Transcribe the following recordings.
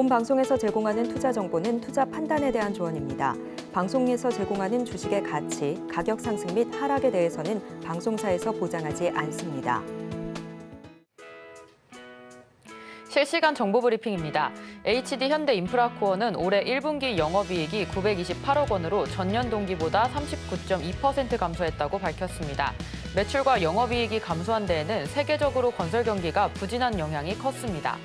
본 방송에서 제공하는 투자 정보는 투자 판단에 대한 조언입니다. 방송에서 제공하는 주식의 가치, 가격 상승 및 하락에 대해서는 방송사에서 보장하지 않습니다. 실시간 정보 브리핑입니다. HD 현대인프라코어는 올해 1분기 영업이익이 928억 원으로 전년 동기보다 39.2% 감소했다고 밝혔습니다. 매출과 영업이익이 감소한 데에는 세계적으로 건설 경기가 부진한 영향이 컸습니다.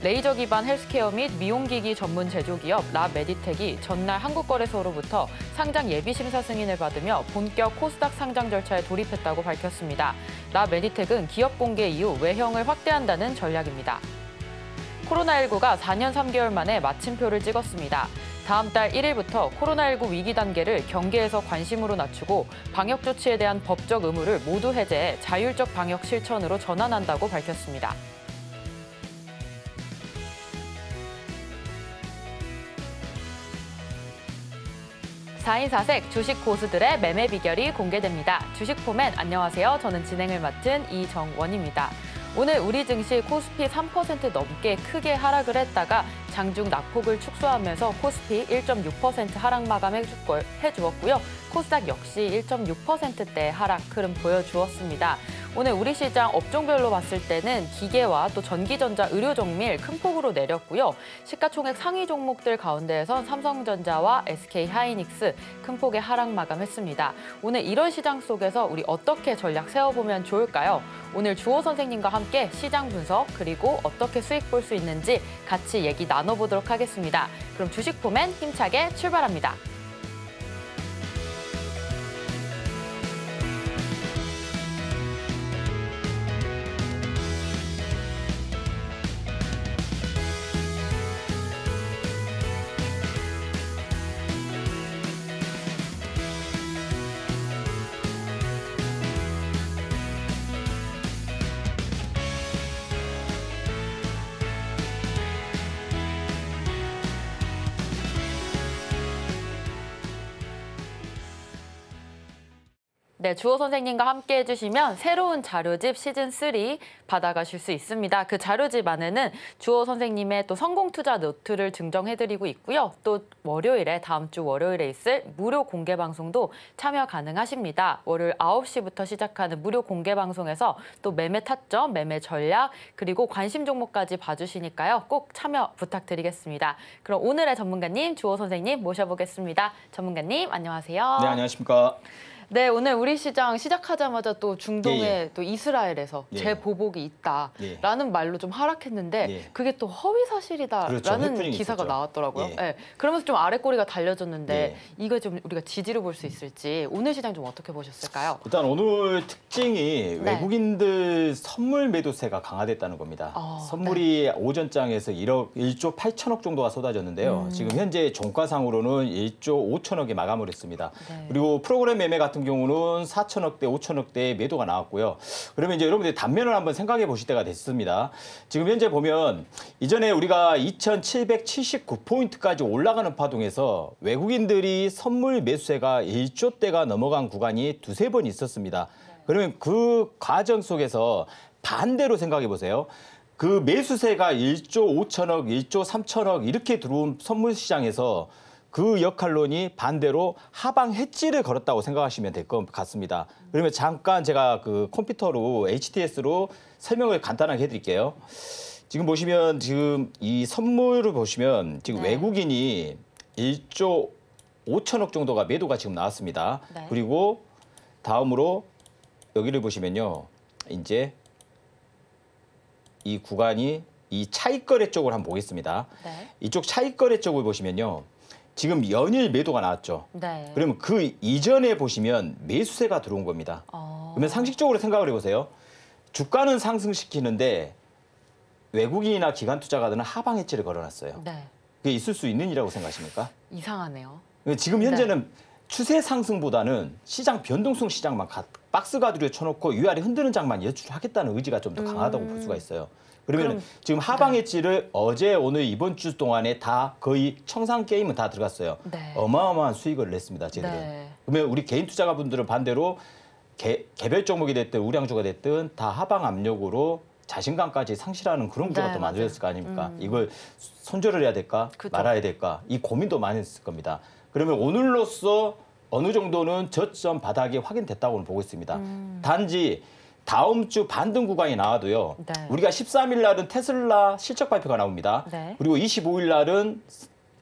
레이저 기반 헬스케어 및 미용기기 전문 제조기업 라메디텍이 전날 한국거래소로부터 상장 예비심사 승인을 받으며 본격 코스닥 상장 절차에 돌입했다고 밝혔습니다. 라메디텍은 기업 공개 이후 외형을 확대한다는 전략입니다. 코로나19가 4년 3개월 만에 마침표를 찍었습니다. 다음 달 1일부터 코로나19 위기 단계를 경계에서 관심으로 낮추고 방역 조치에 대한 법적 의무를 모두 해제해 자율적 방역 실천으로 전환한다고 밝혔습니다. 4인4색 주식 고수들의 매매 비결이 공개됩니다. 주식포맨 안녕하세요. 저는 진행을 맡은 이정원입니다. 오늘 우리 증시 코스피 3% 넘게 크게 하락을 했다가 장중 낙폭을 축소하면서 코스피 1.6% 하락 마감해주었고요. 코스닥 역시 1.6%대 하락 흐름 보여주었습니다. 오늘 우리 시장 업종별로 봤을 때는 기계와 또 전기전자, 의료정밀 큰 폭으로 내렸고요. 시가총액 상위 종목들 가운데에선 삼성전자와 SK하이닉스 큰 폭의 하락 마감했습니다. 오늘 이런 시장 속에서 우리 어떻게 전략 세워보면 좋을까요? 오늘 주호 선생님과 함께 시장 분석 그리고 어떻게 수익 볼 수 있는지 같이 얘기 나눠 나눠보도록 하겠습니다. 그럼 주식포맨 힘차게 출발합니다. 네, 주호 선생님과 함께 해주시면 새로운 자료집 시즌3 받아가실 수 있습니다. 그 자료집 안에는 주호 선생님의 또 성공 투자 노트를 증정해드리고 있고요. 또 월요일에, 다음 주 월요일에 있을 무료 공개 방송도 참여 가능하십니다. 월요일 9시부터 시작하는 무료 공개 방송에서 또 매매 타점, 매매 전략, 그리고 관심 종목까지 봐주시니까요. 꼭 참여 부탁드리겠습니다. 그럼 오늘의 전문가님, 주호 선생님 모셔보겠습니다. 전문가님, 안녕하세요. 네, 안녕하십니까. 네, 오늘 우리 시장 시작하자마자 또 중동에 예, 예. 또 이스라엘에서 예. 재보복이 있다라는 예. 말로 좀 하락했는데 예. 그게 또 허위 사실이다라는 그렇죠. 기사가 있었죠. 나왔더라고요. 네, 그러면서 좀 아래 꼬리가 달려졌는데 이거 좀 우리가 지지로볼 수 있을지 오늘 시장 좀 어떻게 보셨을까요? 일단 오늘 특징이 네. 외국인들 선물 매도세가 강화됐다는 겁니다. 어, 선물이 네. 오전장에서 1억 1조 8천억 정도가 쏟아졌는데요. 음. 지금 현재 종가상으로는 1조 5천억이 마감을 했습니다. 네. 그리고 프로그램 매매 같은 같은 경우는 4천억대, 5천억대 매도가 나왔고요. 그러면 이제 여러분들 단면을 한번 생각해 보실 때가 됐습니다. 지금 현재 보면 이전에 우리가 2,779포인트까지 올라가는 파동에서 외국인들이 선물 매수세가 1조대가 넘어간 구간이 두세 번 있었습니다. 그러면 그 과정 속에서 반대로 생각해 보세요. 그 매수세가 1조 5천억, 1조 3천억 이렇게 들어온 선물 시장에서 그 역할론이 반대로 하방 해지를 걸었다고 생각하시면 될 것 같습니다. 그러면 잠깐 제가 그 컴퓨터로 HTS로 설명을 간단하게 해드릴게요. 지금 보시면 지금 이 선물을 보시면 지금 네. 외국인이 1조 5천억 정도가 매도가 지금 나왔습니다. 네. 그리고 다음으로 여기를 보시면요. 이제 이 구간이 이 차익거래 쪽을 한번 보겠습니다. 네. 이쪽 차익거래 쪽을 보시면요. 지금 연일 매도가 나왔죠. 네. 그러면 그 이전에 보시면 매수세가 들어온 겁니다. 어... 그러면 상식적으로 생각을 해보세요. 주가는 상승시키는데 외국인이나 기관 투자가들은 하방 해치를 걸어놨어요. 네. 그게 있을 수 있는 일이라고 생각하십니까? 이상하네요. 지금 네. 현재는 네. 추세 상승보다는 시장 변동성 시장만 박스 가두려 쳐놓고 유알이 흔드는 장만 예출하겠다는 의지가 좀 더 강하다고 음... 볼 수가 있어요. 그러면 그럼, 지금 하방의 질을 어제 오늘 이번 주 동안에 다 거의 청산 게임은 다 들어갔어요. 네. 어마어마한 수익을 냈습니다. 쟤들은. 네. 그러면 우리 개인 투자가분들은 반대로 개, 개별 종목이 됐든 우량주가 됐든 다 하방 압력으로 자신감까지 상실하는 그런 구조가 네, 또 만들어졌을 거 아닙니까? 음. 이걸 손절을 해야 될까 그쵸. 말아야 될까 이 고민도 많이 했을 겁니다. 그러면 오늘로써 어느 정도는 저점 바닥이 확인됐다고는 보고 있습니다. 음. 단지 다음 주 반등 구간이 나와도요. 네. 우리가 13일 날은 테슬라 실적 발표가 나옵니다. 네. 그리고 25일 날은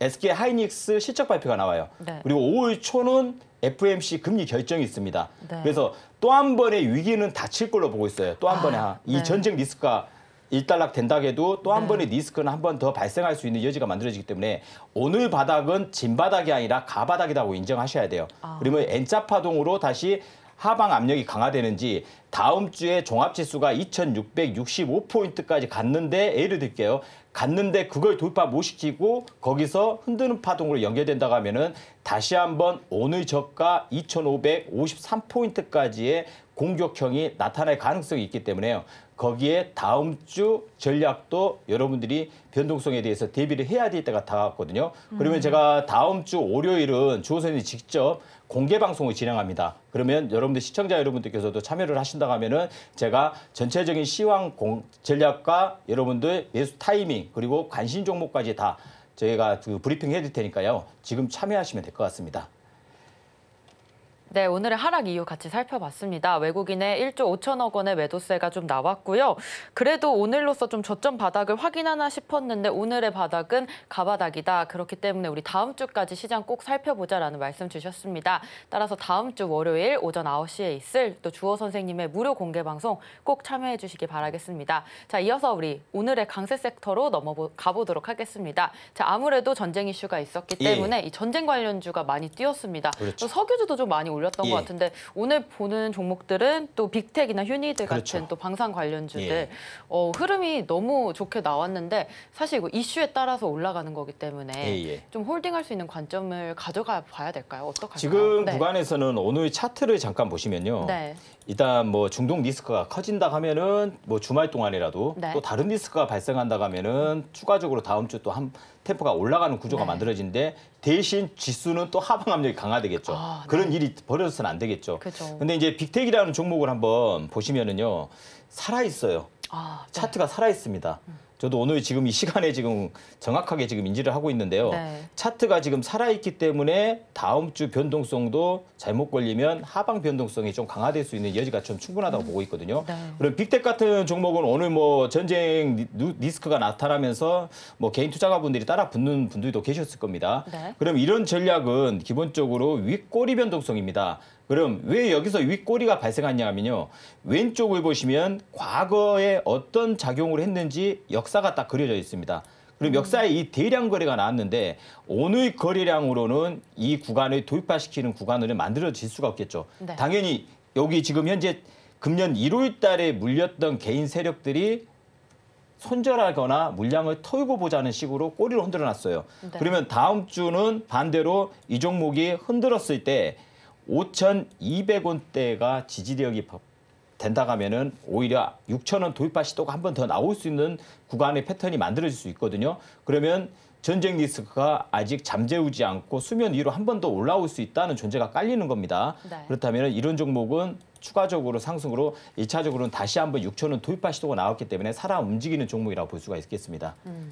SK 하이닉스 실적 발표가 나와요. 네. 그리고 5월 초는 FMC 금리 결정이 있습니다. 네. 그래서 또 한 번의 위기는 닫힐 걸로 보고 있어요. 또한 아, 번의 아, 이 네. 전쟁 리스크가 일단락 된다 해도 또한 네. 번의 리스크는 한 번 더 발생할 수 있는 여지가 만들어지기 때문에 오늘 바닥은 진 바닥이 아니라 가 바닥이라고 인정하셔야 돼요. 아. 그러면 N자 파동으로 다시 하방 압력이 강화되는지 다음 주에 종합지수가 2665포인트까지 갔는데 예를 들게요. 갔는데 그걸 돌파 못 시키고 거기서 흔드는 파동으로 연결된다 하면은 다시 한번 오늘 저가 2553포인트까지의 공격형이 나타날 가능성이 있기 때문에요. 거기에 다음 주 전략도 여러분들이 변동성에 대해서 대비를 해야 될 때가 다가왔거든요. 그러면 음. 제가 다음 주 월요일은 주호선이 직접 공개 방송을 진행합니다. 그러면 여러분들 시청자 여러분들께서도 참여를 하신다 하면은 제가 전체적인 시황 공, 전략과 여러분들 매수 타이밍 그리고 관심 종목까지 다 저희가 그 브리핑 해드릴 테니까요. 지금 참여하시면 될 것 같습니다. 네, 오늘의 하락 이유 같이 살펴봤습니다. 외국인의 1조 5천억 원의 매도세가 좀 나왔고요. 그래도 오늘로서 좀 저점 바닥을 확인하나 싶었는데 오늘의 바닥은 가바닥이다. 그렇기 때문에 우리 다음 주까지 시장 꼭 살펴보자라는 말씀 주셨습니다. 따라서 다음 주 월요일 오전 9시에 있을 또 주호 선생님의 무료 공개 방송 꼭 참여해 주시기 바라겠습니다. 자, 이어서 우리 오늘의 강세 섹터로 넘어가 보도록 하겠습니다. 자, 아무래도 전쟁 이슈가 있었기 예. 때문에 예. 이 전쟁 관련주가 많이 뛰었습니다. 그렇죠. 또 석유주도 좀 많이 올랐 올렸던 예. 것 같은데 오늘 보는 종목들은 또 빅텍이나 휴니드 그렇죠. 같은 또 방산 관련주들 예. 어, 흐름이 너무 좋게 나왔는데 사실 이거 이슈에 따라서 올라가는 거기 때문에 예예. 예. 좀 홀딩할 수 있는 관점을 가져가 봐야 될까요? 어떡할까요? 지금 네. 구간에서는 오늘 차트를 잠깐 보시면요. 네. 일단 뭐 중동 리스크가 커진다 하면은 뭐 주말 동안이라도 네. 또 다른 리스크가 발생한다 하면은 추가적으로 다음 주 또한 템포가 올라가는 구조가 네. 만들어진데 대신 지수는 또 하방 압력이 강화되겠죠. 아, 네. 그런 일이 벌어져서는 안 되겠죠. 그렇 근데 이제 빅텍이라는 종목을 한번 보시면은요. 살아 있어요. 아, 네. 차트가 살아 있습니다. 음. 저도 오늘 지금 이 시간에 지금 정확하게 지금 인지를 하고 있는데요. 네. 차트가 지금 살아있기 때문에 다음 주 변동성도 잘못 걸리면 하방 변동성이 좀 강화될 수 있는 여지가 좀 충분하다고 음. 보고 있거든요. 네. 그럼 빅텍 같은 종목은 오늘 뭐 전쟁 리스크가 나타나면서 뭐 개인 투자가분들이 따라 붙는 분들도 계셨을 겁니다. 네. 그럼 이런 전략은 기본적으로 윗꼬리 변동성입니다. 그럼 왜 여기서 윗꼬리가 발생하냐면요. 하 왼쪽을 보시면 과거에 어떤 작용을 했는지 역사가 딱 그려져 있습니다. 그럼 음. 역사에 이 대량 거래가 나왔는데 오늘 거래량으로는 이 구간을 도입화시키는 구간으로 만들어질 수가 없겠죠. 네. 당연히 여기 지금 현재 금년 1월 달에 물렸던 개인 세력들이 손절하거나 물량을 털고 보자는 식으로 꼬리를 흔들어 놨어요. 네. 그러면 다음 주는 반대로 이 종목이 흔들었을 때 5,200원대가 지지력이 된다 가면은 오히려 6,000원 돌파 시도가 한 번 더 나올 수 있는 구간의 패턴이 만들어질 수 있거든요. 그러면 전쟁 리스크가 아직 잠재우지 않고 수면 위로 한 번 더 올라올 수 있다는 존재가 깔리는 겁니다. 네. 그렇다면 이런 종목은 추가적으로 상승으로 1차적으로는 다시 한번 6천원 도입파 시도가 나왔기 때문에 살아 움직이는 종목이라고 볼 수가 있겠습니다. 음.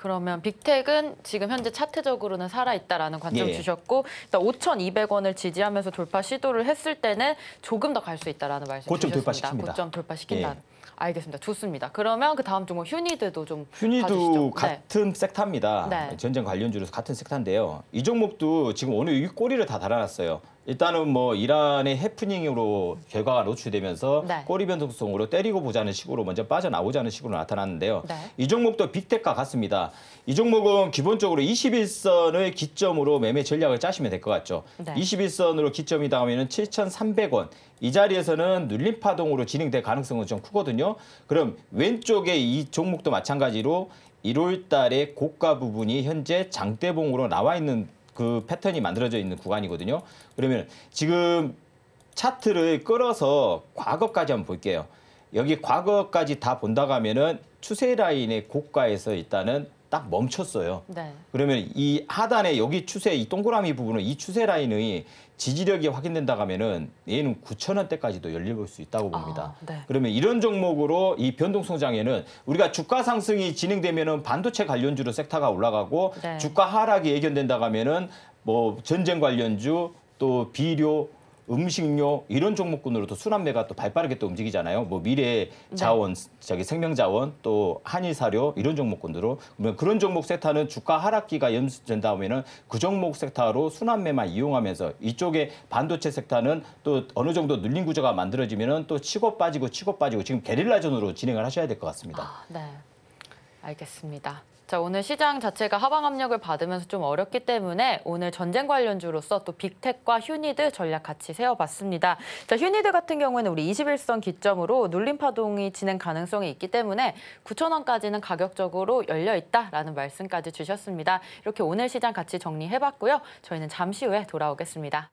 그러면 빅텍은 지금 현재 차트적으로는 살아있다라는 관점 예. 주셨고 일단 그러니까 5,200원을 지지하면서 돌파 시도를 했을 때는 조금 더 갈 수 있다라는 말씀 고점 주셨습니다. 돌파시킵다 고점 돌파시킨다. 예. 알겠습니다. 좋습니다. 그러면 그 다음 종목 휴니드도 좀 휴니드 봐주시죠. 네. 같은 네. 섹터입니다. 네. 전쟁 관련주로서 같은 섹터인데요. 이 종목도 지금 오늘 이 꼬리를 다 달아놨어요. 일단은 뭐 이란의 해프닝으로 결과가 노출되면서 네. 꼬리 변동성으로 때리고 보자는 식으로 먼저 빠져나오자는 식으로 나타났는데요. 네. 이 종목도 빅텍과 같습니다. 이 종목은 기본적으로 21선을 기점으로 매매 전략을 짜시면 될 것 같죠. 네. 21선으로 기점이다 하면 7,300원. 이 자리에서는 눌림 파동으로 진행될 가능성은 좀 크거든요. 그럼 왼쪽에 이 종목도 마찬가지로 1월 달에 고가 부분이 현재 장대봉으로 나와 있는 그 패턴이 만들어져 있는 구간이거든요. 그러면 지금 차트를 끌어서 과거까지 한번 볼게요. 여기 과거까지 다 본다고 면은 추세 라인의 고가에서 일단은 딱 멈췄어요. 네. 그러면 이 하단에 여기 추세 이 동그라미 부분은 이 추세 라인의 지지력이 확인된다 가면은 얘는 9천 원대까지도 열려볼 수 있다고 아, 봅니다. 아, 네. 그러면 이런 종목으로 이 변동성 장에는 우리가 주가 상승이 진행되면은 반도체 관련주로 섹터가 올라가고 네. 주가 하락이 예견된다 가면은뭐 전쟁 관련주 또 비료 음식료 이런 종목군으로도 순환매가 또 발빠르게 또 움직이잖아요. 뭐 미래 네. 자원, 저기 생명 자원, 또 한일 사료 이런 종목군으로 그러면 그런 종목 섹터는 주가 하락기가 연습된 다음에는 그 종목 섹터로 순환매만 이용하면서 이쪽에 반도체 섹터는 또 어느 정도 눌린 구조가 만들어지면은 또 치고 빠지고 치고 빠지고 지금 게릴라전으로 진행을 하셔야 될 것 같습니다. 아, 네. 알겠습니다. 자, 오늘 시장 자체가 하방 압력을 받으면서 좀 어렵기 때문에 오늘 전쟁 관련주로서 또 빅텍과 휴니드 전략 같이 세워봤습니다. 자, 휴니드 같은 경우에는 우리 21선 기점으로 눌림 파동이 진행 가능성이 있기 때문에 9,000원까지는 가격적으로 열려 있다라는 말씀까지 주셨습니다. 이렇게 오늘 시장 같이 정리해봤고요. 저희는 잠시 후에 돌아오겠습니다.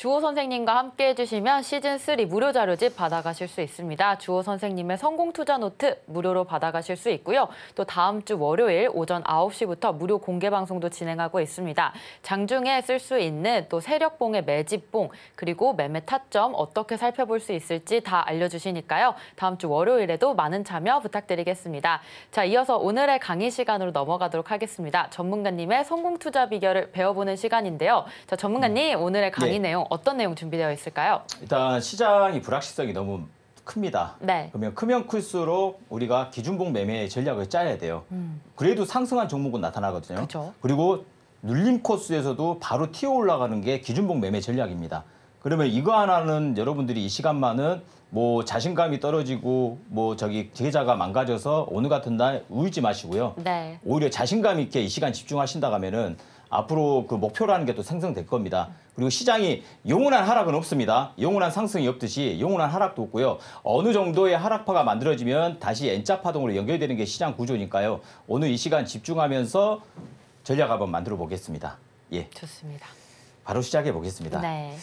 주호 선생님과 함께해 주시면 시즌3 무료 자료집 받아가실 수 있습니다. 주호 선생님의 성공 투자 노트 무료로 받아가실 수 있고요. 또 다음 주 월요일 오전 9시부터 무료 공개 방송도 진행하고 있습니다. 장중에 쓸 수 있는 또 세력봉의 매집봉 그리고 매매 타점 어떻게 살펴볼 수 있을지 다 알려주시니까요. 다음 주 월요일에도 많은 참여 부탁드리겠습니다. 자, 이어서 오늘의 강의 시간으로 넘어가도록 하겠습니다. 전문가님의 성공 투자 비결을 배워보는 시간인데요. 자, 전문가님 오늘의 네. 강의 네. 내용 어떤 내용 준비되어 있을까요? 일단 시장이 불확실성이 너무 큽니다. 네. 그러면 크면 클수록 우리가 기준봉 매매 전략을 짜야 돼요. 음. 그래도 상승한 종목은 나타나거든요. 그쵸. 그리고 눌림 코스에서도 바로 튀어 올라가는 게 기준봉 매매 전략입니다. 그러면 이거 하나는 여러분들이 이 시간만은 뭐 자신감이 떨어지고 뭐 저기 계좌가 망가져서 오늘 같은 날 울지 마시고요. 네. 오히려 자신감 있게 이 시간 집중하신다 가면은 앞으로 그 목표라는 게 또 생성될 겁니다. 그리고 시장이 영원한 하락은 없습니다. 영원한 상승이 없듯이 영원한 하락도 없고요. 어느 정도의 하락파가 만들어지면 다시 N자 파동으로 연결되는 게 시장 구조니까요. 오늘 이 시간 집중하면서 전략 한번 만들어 보겠습니다. 예. 좋습니다. 바로 시작해 보겠습니다. 네.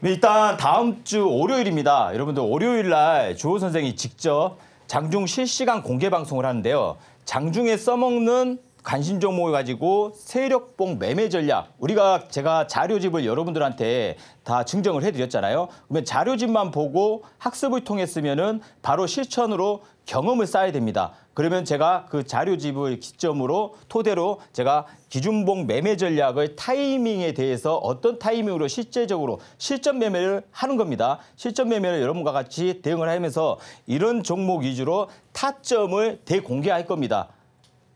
네 일단 다음 주 월요일입니다. 여러분들 월요일 날 조호 선생이 직접 장중 실시간 공개 방송을 하는데요. 장중에 써먹는 관심 종목을 가지고 세력봉 매매 전략 우리가 제가 자료집을 여러분들한테 다 증정을 해드렸잖아요. 그러면 자료집만 보고 학습을 통했으면은 바로 실천으로 경험을 쌓아야 됩니다. 그러면 제가 그 자료집을 기점으로 토대로 제가 기준봉 매매 전략의 타이밍에 대해서 어떤 타이밍으로 실제적으로 실전 매매를 하는 겁니다. 실전 매매를 여러분과 같이 대응을 하면서 이런 종목 위주로 타점을 대공개할 겁니다.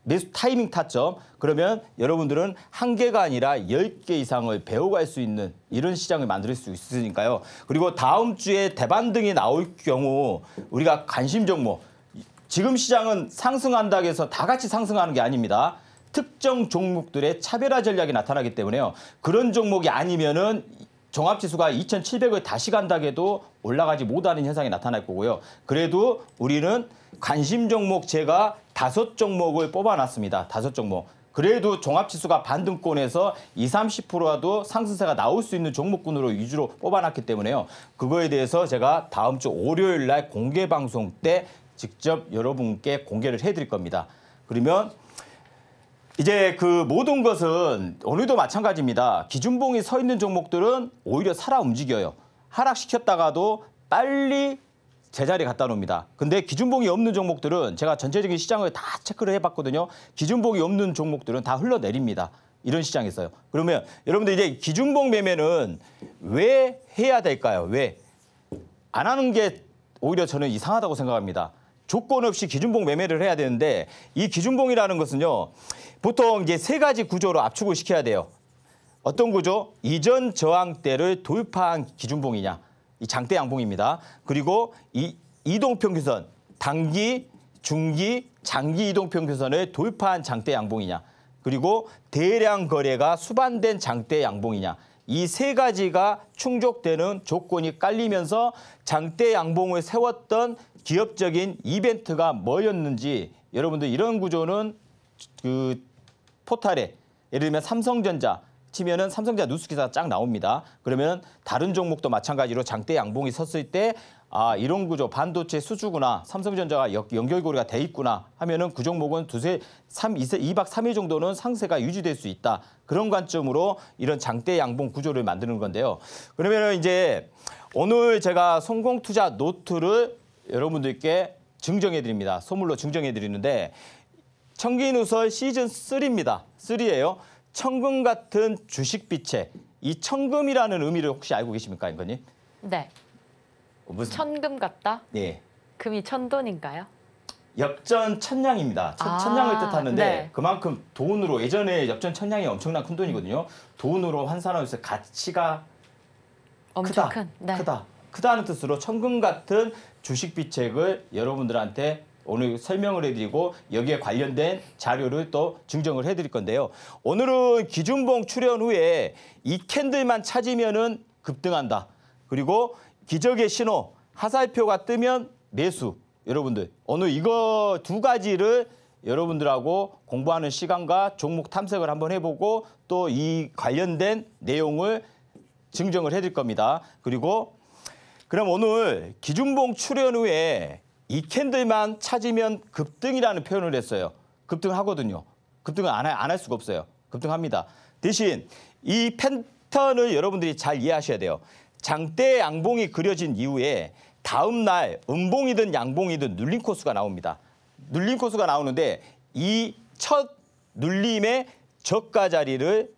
매수 타이밍 타점 그러면 여러분들은 한 개가 아니라 열 개 이상을 배워갈 수 있는 이런 시장을 만들 수 있으니까요. 그리고 다음 주에 대반등이 나올 경우 우리가 관심 종목 지금 시장은 상승한다 해서 다 같이 상승하는 게 아닙니다. 특정 종목들의 차별화 전략이 나타나기 때문에요. 그런 종목이 아니면은 종합지수가 2,700을 다시 간다 해도 올라가지 못하는 현상이 나타날 거고요. 그래도 우리는 관심 종목 제가 다섯 종목을 뽑아놨습니다. 다섯 종목. 그래도 종합지수가 반등권에서 20, 30%라도 상승세가 나올 수 있는 종목군으로 위주로 뽑아놨기 때문에요. 그거에 대해서 제가 다음 주 월요일 날 공개 방송 때 직접 여러분께 공개를 해드릴 겁니다. 그러면 이제 그 모든 것은 오늘도 마찬가지입니다. 기준봉이 서 있는 종목들은 오히려 살아 움직여요. 하락시켰다가도 빨리 제자리에 갖다 놓습니다. 근데 기준봉이 없는 종목들은 제가 전체적인 시장을 다 체크를 해봤거든요. 기준봉이 없는 종목들은 다 흘러내립니다. 이런 시장에서요. 그러면 여러분들 이제 기준봉 매매는 왜 해야 될까요? 왜? 안 하는 게 오히려 저는 이상하다고 생각합니다. 조건 없이 기준봉 매매를 해야 되는데 이 기준봉이라는 것은요. 보통 이제 세 가지 구조로 압축을 시켜야 돼요. 어떤 구조? 이전 저항대를 돌파한 기준봉이냐. 이 장대 양봉입니다. 그리고 이 이동 평균선 단기, 중기, 장기 이동 평균선을 돌파한 장대 양봉이냐. 그리고 대량 거래가 수반된 장대 양봉이냐. 이 세 가지가 충족되는 조건이 깔리면서 장대 양봉을 세웠던 기업적인 이벤트가 뭐였는지 여러분들 이런 구조는 그 포탈에 예를 들면 삼성전자 치면은 삼성자 뉴스 기사가 쫙 나옵니다. 그러면 다른 종목도 마찬가지로 장대 양봉이 섰을 때 아, 이런 구조 반도체 수주구나. 삼성전자가 연결고리가 돼 있구나 하면은 그 종목은 두세 삼이박삼일 정도는 상세가 유지될 수 있다. 그런 관점으로 이런 장대 양봉 구조를 만드는 건데요. 그러면은 이제 오늘 제가 성공 투자 노트를 여러분들께 증정해 드립니다. 선물로 증정해 드리는데 청기누설 시즌 쓰리입니다쓰리예요 천금 같은 주식비채 이 천금이라는 의미를 혹시 알고 계십니까, 인건님? 네. 어, 무슨 천금 같다? 예. 금이 천돈인가요? 엽전 천냥입니다. 천, 아, 천냥을 뜻하는데 네. 그만큼 돈으로 예전에 엽전 천냥이 엄청난 큰 돈이거든요. 돈으로 환산하면서 가치가 크다, 큰, 네. 크다, 크다는 뜻으로 천금 같은 주식 비책을 여러분들한테 오늘 설명을 해드리고 여기에 관련된 자료를 또 증정을 해드릴 건데요. 오늘은 기준봉 출현 후에 이 캔들만 찾으면은 급등한다. 그리고 기적의 신호, 하살표가 뜨면 매수. 여러분들 오늘 이거 두 가지를 여러분들하고 공부하는 시간과 종목 탐색을 한번 해보고 또 이 관련된 내용을 증정을 해드릴 겁니다. 그리고 그럼 오늘 기준봉 출현 후에 이 캔들만 찾으면 급등이라는 표현을 했어요. 급등하거든요. 급등은 안할 수가 없어요. 급등합니다. 대신 이 패턴을 여러분들이 잘 이해하셔야 돼요. 장대 양봉이 그려진 이후에 다음 날 음봉이든 양봉이든 눌림 코스가 나옵니다. 눌림 코스가 나오는데 이 첫 눌림의 저가 자리를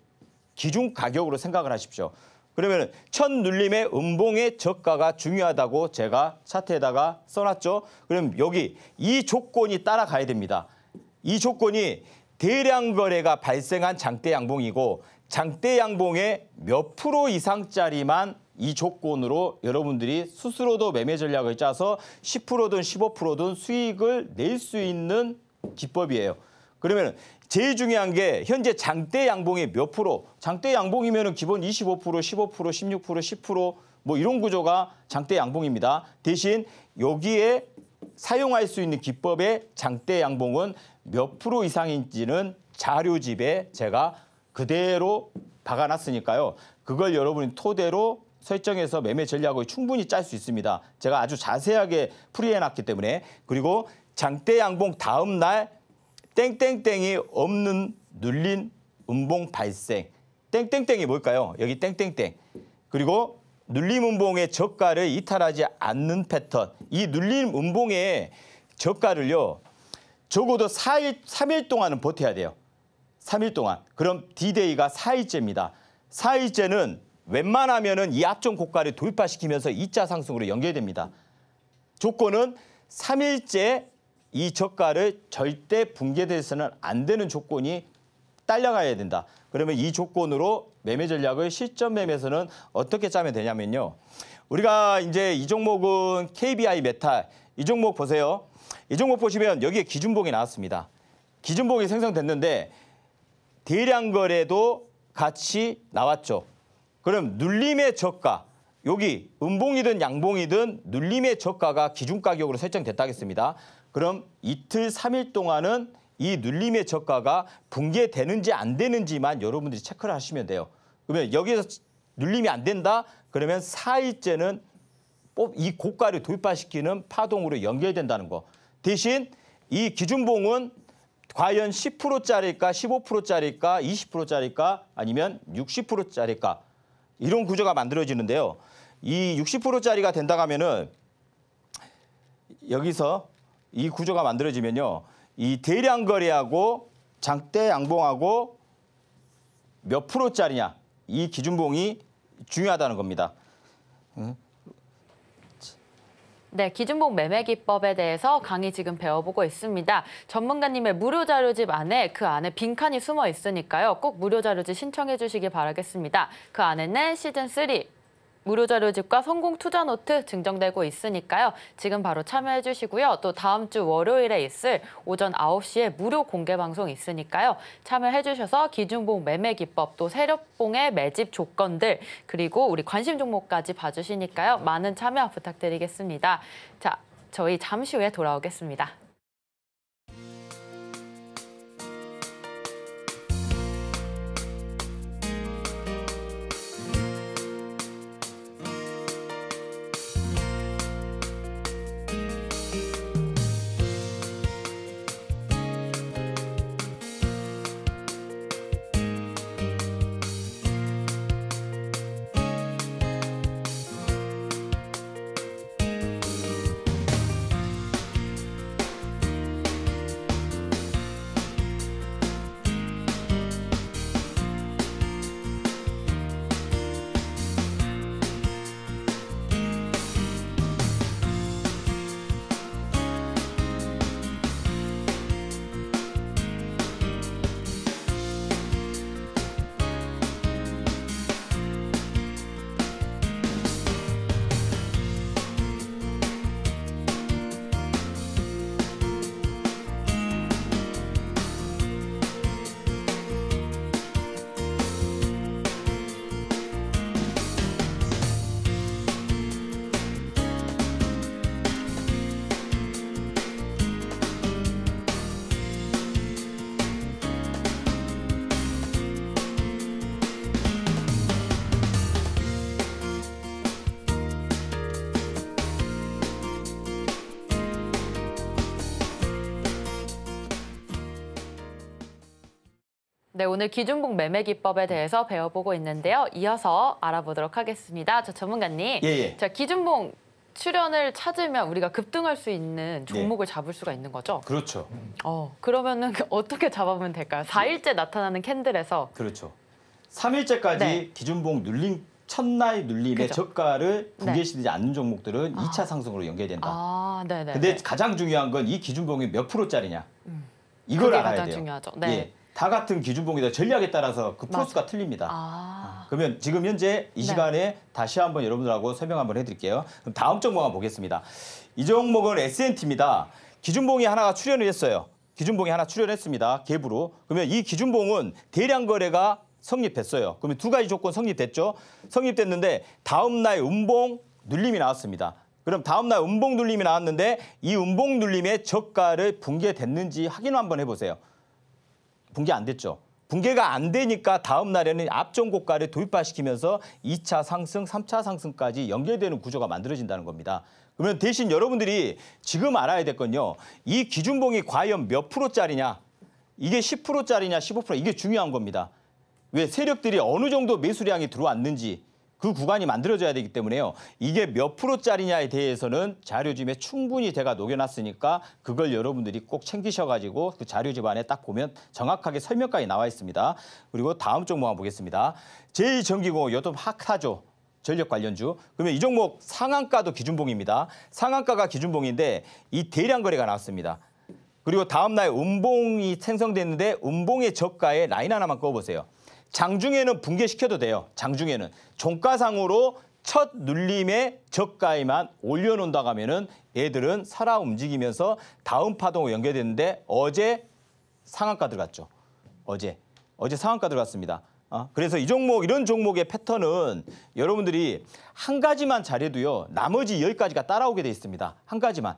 기준 가격으로 생각을 하십시오. 그러면 첫 눌림의 음봉의 저가가 중요하다고 제가 차트에다가 써놨죠. 그럼 여기 이 조건이 따라가야 됩니다. 이 조건이 대량 거래가 발생한 장대 양봉이고 장대 양봉의 몇 프로 이상짜리만 이 조건으로 여러분들이 스스로도 매매 전략을 짜서 10%든 15%든 수익을 낼 수 있는 기법이에요. 그러면 제일 중요한 게 현재 장대 양봉이 몇 프로? 장대 양봉이면 기본 25%, 15%, 16%, 10%뭐 이런 구조가 장대 양봉입니다. 대신 여기에 사용할 수 있는 기법의 장대 양봉은 몇 프로 이상인지는 자료집에 제가 그대로 박아놨으니까요. 그걸 여러분이 토대로 설정해서 매매 전략을 충분히 짤 수 있습니다. 제가 아주 자세하게 풀이해놨기 때문에 그리고 장대 양봉 다음 날 땡땡땡이 없는 눌린 음봉 발생. 땡땡땡이 뭘까요? 여기 땡땡땡. 그리고 눌림 음봉의 저가를 이탈하지 않는 패턴. 이 눌림 음봉의 저가를요. 적어도 4일, 3일 동안은 버텨야 돼요. 3일 동안. 그럼 D-Day가 4일째입니다. 4일째는 웬만하면 은이 합종 고가를 돌파시키면서 2자 상승으로 연결됩니다. 조건은 3일째 이 저가를 절대 붕괴돼서는 안 되는 조건이 딸려가야 된다. 그러면 이 조건으로 매매 전략을 실전 매매에서는 어떻게 짜면 되냐면요. 우리가 이제 이 종목은 KBI 메탈 이 종목 보세요. 이 종목 보시면 여기에 기준봉이 나왔습니다. 기준봉이 생성됐는데 대량 거래도 같이 나왔죠. 그럼 눌림의 저가 여기 음봉이든 양봉이든 눌림의 저가가 기준 가격으로 설정됐다겠습니다. 그럼 이틀, 3일 동안은 이 눌림의 저가가 붕괴되는지 안 되는지만 여러분들이 체크를 하시면 돼요. 그러면 여기서 눌림이 안 된다? 그러면 4일째는이 고가를 돌파시키는 파동으로 연결된다는 거. 대신 이 기준봉은 과연 10%짜리일까, 15%짜리일까, 20%짜리일까, 아니면 60%짜리일까. 이런 구조가 만들어지는데요. 이 60%짜리가 된다 하면은 여기서 이 구조가 만들어지면요. 이 대량 거래하고 장대 양봉하고 몇 프로짜리냐 이 기준봉이 중요하다는 겁니다. 네, 기준봉 매매 기법에 대해서 강의 지금 배워보고 있습니다. 전문가님의 무료 자료집 안에 그 안에 빈칸이 숨어 있으니까요. 꼭 무료 자료집 신청해 주시기 바라겠습니다. 그 안에는 시즌 3 무료 자료집과 성공 투자 노트 증정되고 있으니까요. 지금 바로 참여해 주시고요. 또 다음 주 월요일에 있을 오전 9시에 무료 공개 방송 있으니까요. 참여해 주셔서 기준봉 매매 기법, 또 세력봉의 매집 조건들, 그리고 우리 관심 종목까지 봐주시니까요. 많은 참여 부탁드리겠습니다. 자, 저희 잠시 후에 돌아오겠습니다. 네, 오늘 기준국 매매 기법에 대해서 배워보고 있는데요. 이어서 알아보도록 하겠습니다. 저 전문가님. 예, 예. 자, 기준봉 출연을 찾으면 우리가 급등할 수 있는 네. 종목을 예. 잡을 수가 있는 거죠? 그렇죠. 어, 그러면은 어떻게 잡아보면 될까요? 4일째 나타나는 캔들에서 그렇죠. 3일째까지 네. 기준봉 눌림 첫날 눌림의 저가를 붕괴시키지 네. 않는 종목들은 아. 2차 상승으로 연결된다. 아, 네네. 근데 가장 중요한 건 이 기준봉이 몇 프로짜리냐. 음. 이걸 알아야 돼요. 중요하죠. 네. 예. 다 같은 기준봉이다. 전략에 따라서 그프로스가 틀립니다. 아. 아. 그러면 지금 현재 이 네. 시간에 다시 한번 여러분들하고 설명 한번 해드릴게요. 그럼 다음 종목 만 보겠습니다. 이 종목은 S&T입니다. 기준봉이 하나가 출연을 했어요. 기준봉이 하나 출연했습니다. 갭으로. 그러면 이 기준봉은 대량 거래가 성립했어요. 그러면 두 가지 조건 성립됐죠. 성립됐는데 다음 날 음봉 눌림이 나왔습니다. 그럼 다음 날 음봉 눌림이 나왔는데 이 음봉 눌림의 저가를 붕괴됐는지 확인 한번 해보세요. 붕괴 안 됐죠. 붕괴가 안 되니까 다음 날에는 앞전 고가를 도입화시키면서 2차 상승, 3차 상승까지 연결되는 구조가 만들어진다는 겁니다. 그러면 대신 여러분들이 지금 알아야 될 건요. 이 기준봉이 과연 몇 프로짜리냐? 이게 10%짜리냐, 15% 이게 중요한 겁니다. 왜 세력들이 어느 정도 매수량이 들어왔는지 그 구간이 만들어져야 되기 때문에요. 이게 몇 프로짜리냐에 대해서는 자료집에 충분히 제가 녹여놨으니까 그걸 여러분들이 꼭 챙기셔가지고 그 자료집 안에 딱 보면 정확하게 설명까지 나와 있습니다. 그리고 다음 종목만 보겠습니다. 제2전기공업 요즘 학사죠 전력 관련주. 그러면 이 종목 상한가도 기준봉입니다. 상한가가 기준봉인데 이 대량 거래가 나왔습니다. 그리고 다음 날 음봉이 생성됐는데 음봉의 저가에 라인 하나만 꺼보세요. 장중에는 붕괴시켜도 돼요. 장중에는 종가상으로 첫 눌림의 저가에만 올려놓는다 가면은 얘들은 살아 움직이면서 다음 파동으로 연결되는데 어제 상한가 들어갔죠. 어제 어제 상한가 들어갔습니다. 아, 그래서 이 종목 이런 종목의 패턴은 여러분들이 한 가지만 잘해도요 나머지 여기까지가 따라오게 돼 있습니다. 한 가지만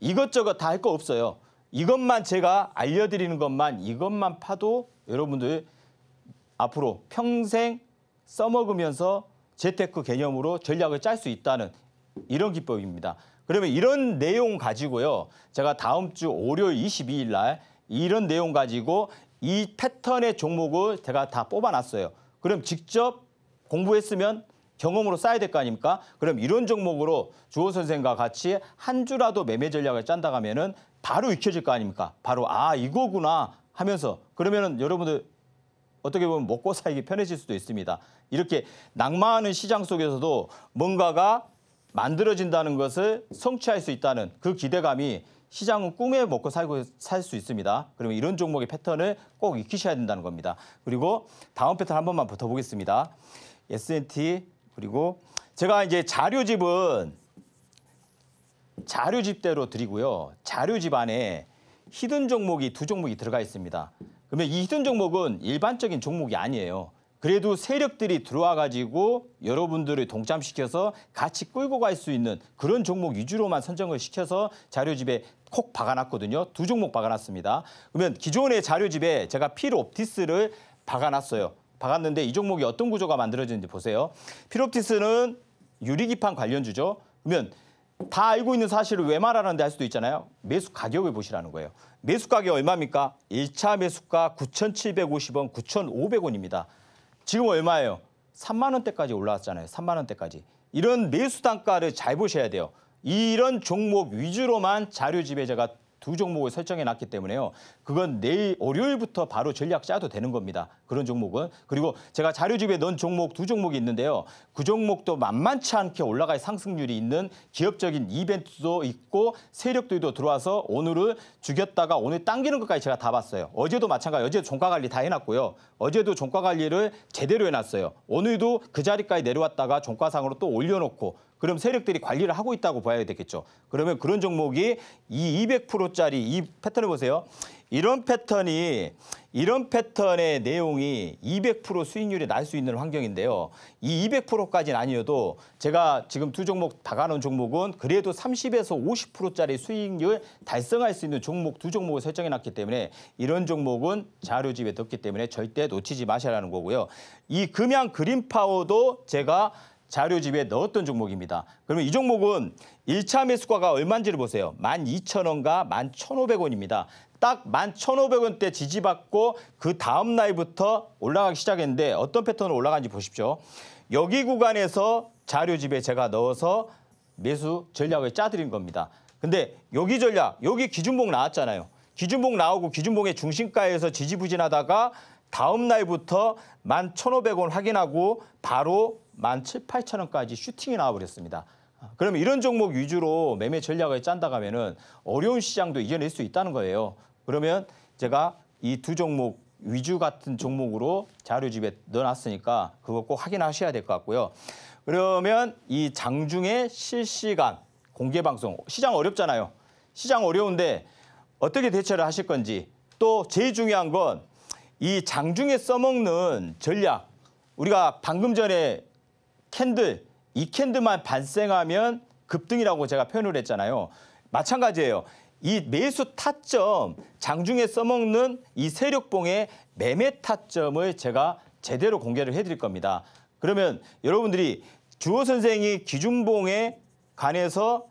이것저것 다 할 거 없어요. 이것만 제가 알려드리는 것만 이것만 파도 여러분들 앞으로 평생 써먹으면서 재테크 개념으로 전략을 짤 수 있다는 이런 기법입니다. 그러면 이런 내용 가지고요. 제가 다음 주 월요일 22일 날 이런 내용 가지고 이 패턴의 종목을 제가 다 뽑아놨어요. 그럼 직접 공부했으면 경험으로 쌓아야 될 거 아닙니까? 그럼 이런 종목으로 주호 선생과 같이 한 주라도 매매 전략을 짠다 가면은 바로 익혀질 거 아닙니까? 바로 아 이거구나 하면서 그러면은 여러분들 어떻게 보면 먹고 살기 편해질 수도 있습니다. 이렇게 낙마하는 시장 속에서도 뭔가가 만들어진다는 것을 성취할 수 있다는 그 기대감이 시장은 꿈에 먹고 살고 살 수 있습니다. 그러면 이런 종목의 패턴을 꼭 익히셔야 된다는 겁니다. 그리고 다음 패턴 한 번만 붙보겠습니다 S&T 그리고 제가 이제 자료집은 자료집대로 드리고요. 자료집 안에 히든 종목이 두 종목이 들어가 있습니다. 그러면 이 히든 종목은 일반적인 종목이 아니에요. 그래도 세력들이 들어와 가지고 여러분들을 동참시켜서 같이 끌고 갈 수 있는 그런 종목 위주로만 선정을 시켜서 자료집에 콕 박아놨거든요. 두 종목 박아놨습니다. 그러면 기존의 자료집에 제가 필옵티스를 박아놨어요. 박았는데 이 종목이 어떤 구조가 만들어지는지 보세요. 필옵티스는 유리기판 관련주죠. 그러면 다 알고 있는 사실을 왜 말하는데 할 수도 있잖아요. 매수 가격을 보시라는 거예요. 매수가격이 얼마입니까? 1차 매수가 9,750원, 9,500원입니다. 지금 얼마예요? 3만 원대까지 올라왔잖아요. 3만 원대까지. 이런 매수 단가를 잘 보셔야 돼요. 이런 종목 위주로만 자료 지배자가 두 종목을 설정해 놨기 때문에요. 그건 내일 월요일부터 바로 전략 짜도 되는 겁니다. 그런 종목은. 그리고 제가 자료집에 넣은 종목 두 종목이 있는데요. 그 종목도 만만치 않게 올라갈 상승률이 있는 기업적인 이벤트도 있고 세력들도 들어와서 오늘을 죽였다가 오늘 당기는 것까지 제가 다 봤어요. 어제도 마찬가지, 어제 종가 관리 다 해놨고요. 어제도 종가 관리를 제대로 해놨어요. 오늘도 그 자리까지 내려왔다가 종가상으로 또 올려놓고 그럼 세력들이 관리를 하고 있다고 봐야 되겠죠. 그러면 그런 종목이 이 200%짜리 이 패턴을 보세요. 이런 패턴이 이런 패턴의 내용이 200% 수익률이 날 수 있는 환경인데요. 이 200%까지는 아니어도 제가 지금 두 종목 다 가는 종목은 그래도 30에서 50%짜리 수익률 달성할 수 있는 종목 두 종목을 설정해 놨기 때문에 이런 종목은 자료집에 넣기 때문에 절대 놓치지 마시라는 거고요. 이 금양 그린 파워도 제가 자료 집에 넣었던 종목입니다. 그러면 이 종목은 1차 매수가가 얼마인지를 보세요. 12,000원과 11,500원입니다. 딱 11,500원대 지지받고 그 다음 날부터 올라가기 시작했는데 어떤 패턴으로 올라간지 보십시오. 여기 구간에서 자료 집에 제가 넣어서 매수 전략을 짜드린 겁니다. 근데 여기 전략, 여기 기준봉 나왔잖아요. 기준봉 나오고 기준봉의 중심가에서 지지부진하다가 다음 날부터 11,500원 확인하고 바로 17, 8 0 원까지 슈팅이 나와버렸습니다. 아, 그러면 이런 종목 위주로 매매 전략을 짠다가면은 어려운 시장도 이겨낼 수 있다는 거예요. 그러면 제가 이 두 종목 위주 같은 종목으로 자료집에 넣어놨으니까 그거 꼭 확인하셔야 될 것 같고요. 그러면 이 장중에 실시간 공개 방송 시장 어렵잖아요. 시장 어려운데 어떻게 대처를 하실 건지 또 제일 중요한 건 이 장중에 써먹는 전략 우리가 방금 전에 캔들, 이 캔들만 발생하면 급등이라고 제가 표현을 했잖아요. 마찬가지예요. 이 매수 타점, 장중에 써먹는 이 세력봉의 매매 타점을 제가 제대로 공개를 해드릴 겁니다. 그러면 여러분들이 주호 선생이 기준봉에 관해서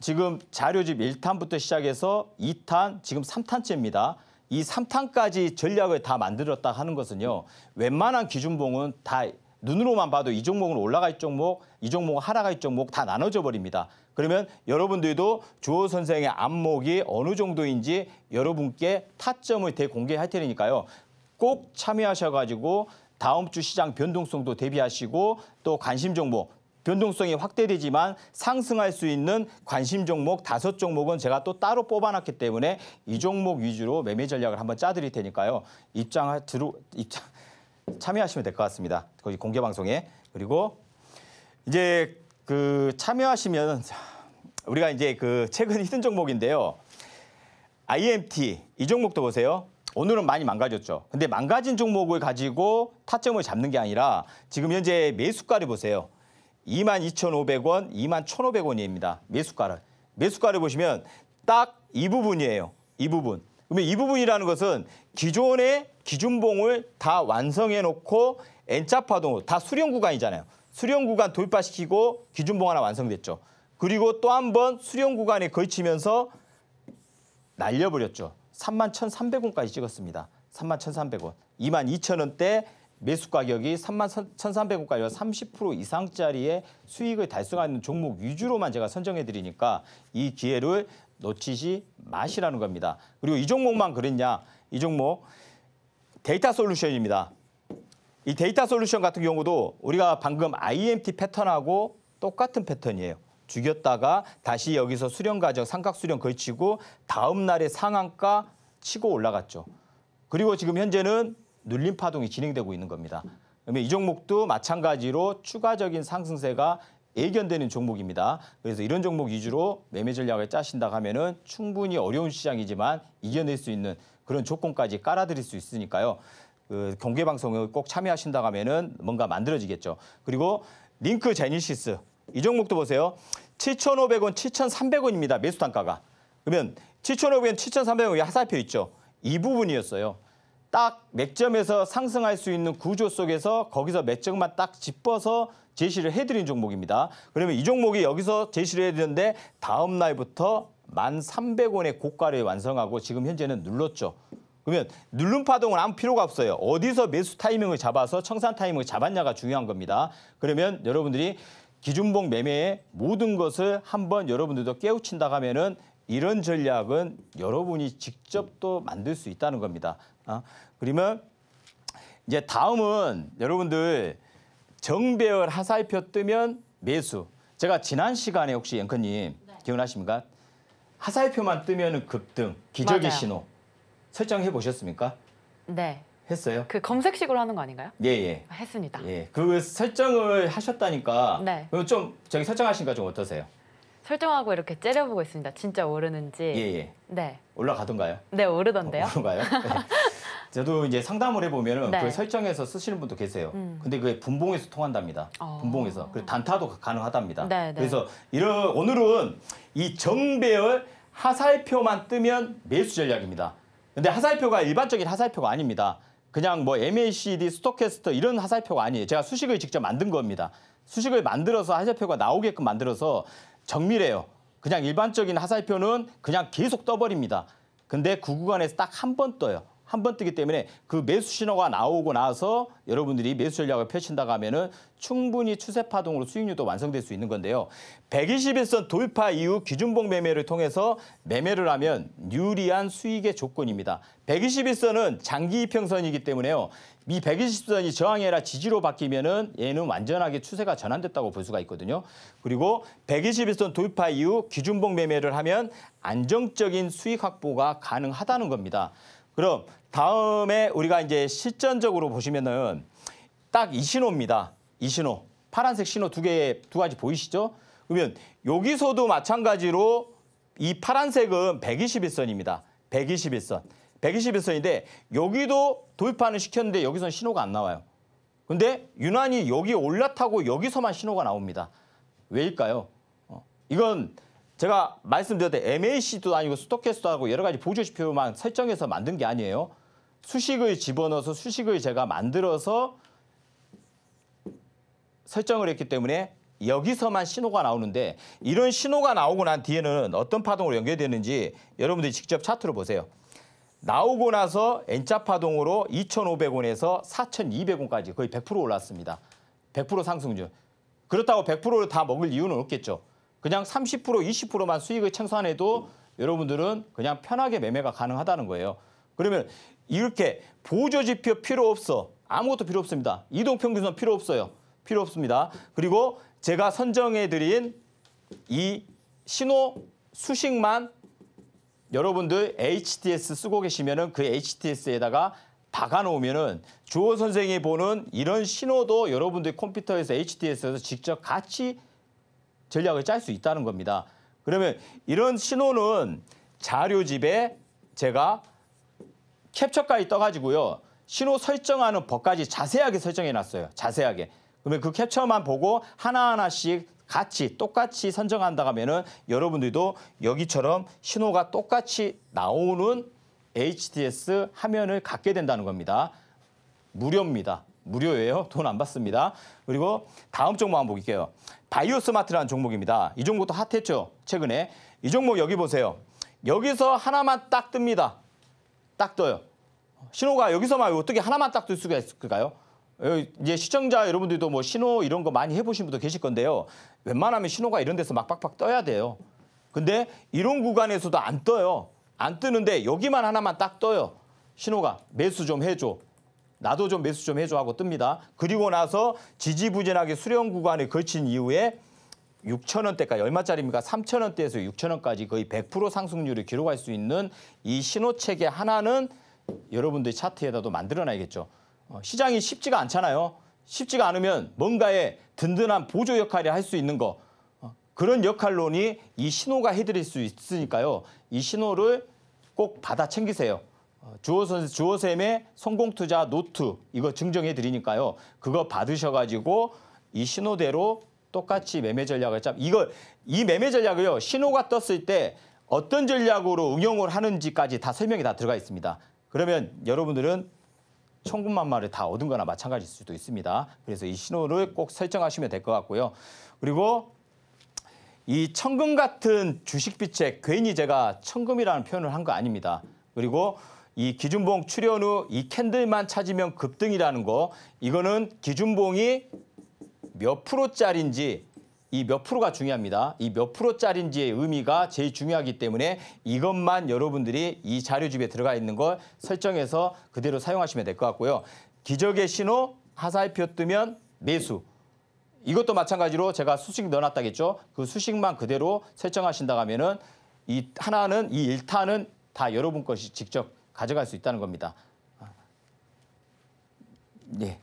지금 자료집 1탄부터 시작해서 2탄, 지금 3탄째입니다. 이 3탄까지 전략을 다 만들었다 하는 것은요. 웬만한 기준봉은 다 눈으로만 봐도 이 종목은 올라갈 종목, 이 종목은 하락할 종목 다 나눠져 버립니다. 그러면 여러분들도 주호 선생의 안목이 어느 정도인지 여러분께 타점을 대공개할 테니까요. 꼭 참여하셔가지고 다음 주 시장 변동성도 대비하시고 또 관심 종목 변동성이 확대되지만 상승할 수 있는 관심 종목 다섯 종목은 제가 또 따로 뽑아놨기 때문에 이 종목 위주로 매매 전략을 한번 짜드릴 테니까요. 입장 들어 입장 참여하시면 될 것 같습니다. 거기 공개 방송에 그리고 이제 그 참여하시면 우리가 이제 그 최근 히든 종목인데요. IMT 이 종목도 보세요. 오늘은 많이 망가졌죠. 근데 망가진 종목을 가지고 타점을 잡는 게 아니라 지금 현재 매수가를 보세요. 22,500원, 21,500원입니다. 매수가를. 매수가를 보시면 딱 이 부분이에요. 이 부분. 그러면 이 부분이라는 것은 기존의 기준봉을 다 완성해 놓고 N자 파동다 수령 구간이잖아요. 수령 구간 돌파시키고 기준봉 하나 완성됐죠. 그리고 또 한 번 수령 구간에 걸치면서 날려버렸죠. 31,300원까지 찍었습니다. 31,300원. 22,000원대 매수 가격이 31,300원까지 30% 이상짜리의 수익을 달성하는 종목 위주로만 제가 선정해드리니까 이 기회를 놓치지 마시라는 겁니다. 그리고 이 종목만 그랬냐. 이 종목 데이터 솔루션입니다. 이 데이터 솔루션 같은 경우도 우리가 방금 IMT 패턴하고 똑같은 패턴이에요. 죽였다가 다시 여기서 수령 과정 삼각 수령 걸치고 다음 날에 상한가 치고 올라갔죠. 그리고 지금 현재는 눌림 파동이 진행되고 있는 겁니다. 그러면 이 종목도 마찬가지로 추가적인 상승세가 예견되는 종목입니다. 그래서 이런 종목 위주로 매매 전략을 짜신다 하면은 충분히 어려운 시장이지만 이겨낼 수 있는 그런 조건까지 깔아드릴 수 있으니까요. 그 경계 방송을 꼭 참여하신다고 하면은 뭔가 만들어지겠죠. 그리고 링크 제니시스 이 종목도 보세요. 7,500원, 7,300원입니다. 매수 단가가. 그러면 7,500원, 7,300원 하사표 있죠. 이 부분이었어요. 딱 맥점에서 상승할 수 있는 구조 속에서 거기서 맥점만 딱 짚어서 제시를 해드린 종목입니다. 그러면 이 종목이 여기서 제시를 해드렸는데 다음 날부터 1,300원의 고가를 완성하고 지금 현재는 눌렀죠. 그러면 눌름 파동은 아무 필요가 없어요. 어디서 매수 타이밍을 잡아서 청산 타이밍을 잡았냐가 중요한 겁니다. 그러면 여러분들이 기준봉 매매의 모든 것을 한번 여러분들도 깨우친다 하면은 이런 전략은 여러분이 직접 또 만들 수 있다는 겁니다. 아, 그러면 이제 다음은 여러분들 정배열 하살표 뜨면 매수. 제가 지난 시간에 혹시 앵커님 네. 기억나십니까? 하살표만 사뜨면 급등, 기절기 맞아요. 신호 설정해 보셨습니까? 네. 했어요? 그 검색식으로 하는 거 아닌가요? 예, 예. 했습니다. 예. 그 설정을 하셨다니까. 네. 그럼 좀 저기 설정하신 거 좀 어떠세요? 설정하고 이렇게 째려보고 있습니다. 진짜 오르는지. 예, 예. 네. 올라가던가요? 네, 오르던데요. 어, 오른가요? 네. 저도 이제 상담을 해보면은 네. 그걸 설정해서 쓰시는 분도 계세요. 음. 근데 그게 분봉에서 통한답니다. 어. 분봉에서. 그리고 단타도 가능하답니다. 네, 네. 그래서 이런 오늘은 이 정배열 하살표만 뜨면 매수 전략입니다. 근데 하살표가 일반적인 하살표가 아닙니다. 그냥 뭐 MACD, 스토캐스터 이런 하살표가 아니에요. 제가 수식을 직접 만든 겁니다. 수식을 만들어서 하살표가 나오게끔 만들어서 정밀해요. 그냥 일반적인 하살표는 그냥 계속 떠버립니다. 근데 구구간에서 그 딱한 번 떠요. 한번 뜨기 때문에 그 매수 신호가 나오고 나서 여러분들이 매수 전략을 펼친다고 하면은 충분히 추세 파동으로 수익률도 완성될 수 있는 건데요. 121선 돌파 이후 기준봉 매매를 통해서 매매를 하면 유리한 수익의 조건입니다. 121선은 장기 이평선이기 때문에요. 이 120선이 저항해라 지지로 바뀌면은 얘는 완전하게 추세가 전환됐다고 볼 수가 있거든요. 그리고 121선 돌파 이후 기준봉 매매를 하면 안정적인 수익 확보가 가능하다는 겁니다. 그럼 다음에 우리가 이제 실전적으로 보시면은 딱 이 신호입니다. 이 신호. 파란색 신호 두 개, 두 가지 보이시죠? 그러면 여기서도 마찬가지로 이 파란색은 121선입니다. 121선. 121선인데 여기도 도입파는 시켰는데 여기선 신호가 안 나와요. 근데 유난히 여기 올라타고 여기서만 신호가 나옵니다. 왜일까요? 어, 이건 제가 말씀드렸듯 MAC도 아니고 스톡캐스도 하고 여러 가지 보조 지표만 설정해서 만든 게 아니에요. 수식을 집어넣어서 수식을 제가 만들어서 설정을 했기 때문에 여기서만 신호가 나오는데 이런 신호가 나오고 난 뒤에는 어떤 파동으로 연결되는지 여러분들이 직접 차트로 보세요. 나오고 나서 N자 파동으로 2,500원에서 4,200원까지 거의 100% 올랐습니다. 100% 상승률. 그렇다고 100%를 다 먹을 이유는 없겠죠. 그냥 30% 20%만 수익을 청산해도 여러분들은 그냥 편하게 매매가 가능하다는 거예요. 그러면 이렇게 보조지표 필요 없어. 아무것도 필요 없습니다. 이동평균선 필요 없어요. 필요 없습니다. 그리고 제가 선정해드린 이 신호 수식만 여러분들 HTS 쓰고 계시면 그 HTS에다가 박아놓으면 주호 선생이 보는 이런 신호도 여러분들 컴퓨터에서 HTS에서 직접 같이 전략을 짤 수 있다는 겁니다. 그러면 이런 신호는 자료집에 제가 캡처까지 떠가지고요. 신호 설정하는 법까지 자세하게 설정해 놨어요. 자세하게. 그러면 그 캡처만 보고 하나하나씩 같이 똑같이 선정한다 하면은 여러분들도 여기처럼 신호가 똑같이 나오는 HTS 화면을 갖게 된다는 겁니다. 무료입니다. 무료예요. 돈 안 받습니다. 그리고 다음 종목 한번 볼게요. 바이오스마트라는 종목입니다. 이 종목도 핫했죠. 최근에. 이 종목 여기 보세요. 여기서 하나만 딱 뜹니다. 딱 떠요. 신호가 여기서만 어떻게 하나만 딱 뜰 수가 있을까요? 어, 이제 시청자 여러분들도 뭐 신호 이런 거 많이 해보신 분도 계실 건데요. 웬만하면 신호가 이런 데서 막 빡빡 떠야 돼요. 근데 이런 구간에서도 안 떠요. 안 뜨는데 여기만 하나만 딱 떠요. 신호가 매수 좀 해줘. 나도 좀 매수 좀 해줘 하고 뜹니다. 그리고 나서 지지부진하게 수령 구간을 거친 이후에 6천원대까지 얼마짜리입니까? 3천원대에서 6천원까지 거의 100% 상승률을 기록할 수 있는 이 신호체계 하나는 여러분들이 차트에다도 만들어놔야겠죠. 어, 시장이 쉽지가 않잖아요. 쉽지가 않으면 뭔가의 든든한 보조 역할을 할 수 있는 거 어, 그런 역할론이 이 신호가 해드릴 수 있으니까요. 이 신호를 꼭 받아 챙기세요. 어, 주호 선수, 주호 쌤의 성공 투자 노트 이거 증정해 드리니까요. 그거 받으셔가지고 이 신호대로 똑같이 매매 전략을 짭. 이걸 이 매매 전략을요 신호가 떴을 때 어떤 전략으로 응용을 하는지까지 다 설명이 다 들어가 있습니다. 그러면 여러분들은 천군만마를 다 얻은 거나 마찬가지일 수도 있습니다. 그래서 이 신호를 꼭 설정하시면 될 것 같고요. 그리고 이 천금 같은 주식비에 괜히 제가 천금이라는 표현을 한 거 아닙니다. 그리고 이 기준봉 출현 후 이 캔들만 찾으면 급등이라는 거 이거는 기준봉이 몇 프로짜리인지 이 몇 프로가 중요합니다. 이 몇 프로짜리인지의 의미가 제일 중요하기 때문에 이것만 여러분들이 이 자료집에 들어가 있는 걸 설정해서 그대로 사용하시면 될 것 같고요. 기적의 신호 하사의표 뜨면 매수. 이것도 마찬가지로 제가 수식 넣어놨다겠죠. 그 수식만 그대로 설정하신다 하면은 이 하나는 이 일타는 다 여러분 것이 직접 가져갈 수 있다는 겁니다. 아. 예.